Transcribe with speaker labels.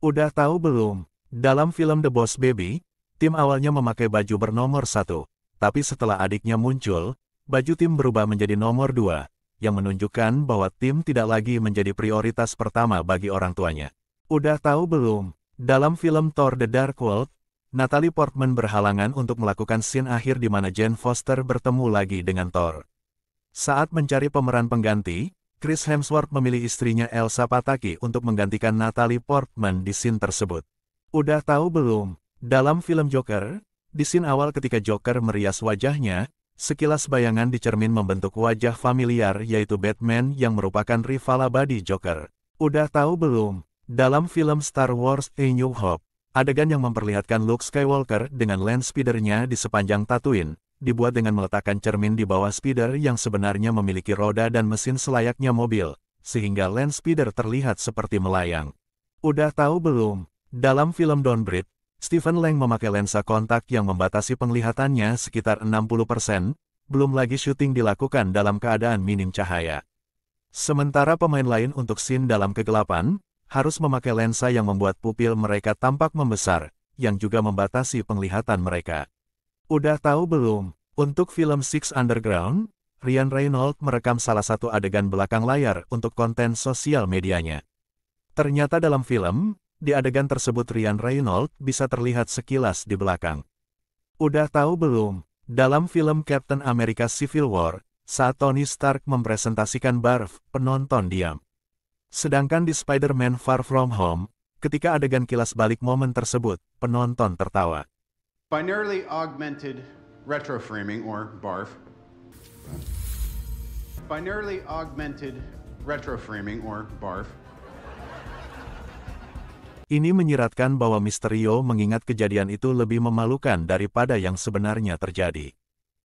Speaker 1: Udah tahu belum? Dalam film The Boss Baby, tim awalnya memakai baju bernomor satu, tapi setelah adiknya muncul, baju tim berubah menjadi nomor dua, yang menunjukkan bahwa tim tidak lagi menjadi prioritas pertama bagi orang tuanya. Udah tahu belum? Dalam film Thor The Dark World, Natalie Portman berhalangan untuk melakukan scene akhir di mana Jane Foster bertemu lagi dengan Thor. Saat mencari pemeran pengganti, Chris Hemsworth memilih istrinya Elsa Pataki untuk menggantikan Natalie Portman di scene tersebut. Udah tahu belum? Dalam film Joker, di scene awal ketika Joker merias wajahnya, sekilas bayangan di cermin membentuk wajah familiar yaitu Batman yang merupakan rival abadi Joker. Udah tahu belum? Dalam film Star Wars A New Hope, adegan yang memperlihatkan Luke Skywalker dengan lens speedernya di sepanjang Tatooine, dibuat dengan meletakkan cermin di bawah Spider yang sebenarnya memiliki roda dan mesin selayaknya mobil, sehingga lens speeder terlihat seperti melayang. Udah tahu belum? Dalam film Downbreed, Stephen Lang memakai lensa kontak yang membatasi penglihatannya sekitar 60%, belum lagi syuting dilakukan dalam keadaan minim cahaya. Sementara pemain lain untuk scene dalam kegelapan, harus memakai lensa yang membuat pupil mereka tampak membesar, yang juga membatasi penglihatan mereka. Udah tahu belum, untuk film Six Underground, Ryan Reynolds merekam salah satu adegan belakang layar untuk konten sosial medianya. Ternyata dalam film, di adegan tersebut Ryan Reynolds bisa terlihat sekilas di belakang. Udah tahu belum, dalam film Captain America Civil War, saat Tony Stark mempresentasikan Barf, penonton diam. Sedangkan di Spider-Man Far From Home, ketika adegan kilas balik momen tersebut, penonton tertawa.
Speaker 2: Binarily augmented retroframing, or BARF. Binarily augmented retroframing, or BARF.
Speaker 1: Ini menyiratkan bahwa Misterio mengingat kejadian itu lebih memalukan daripada yang sebenarnya terjadi.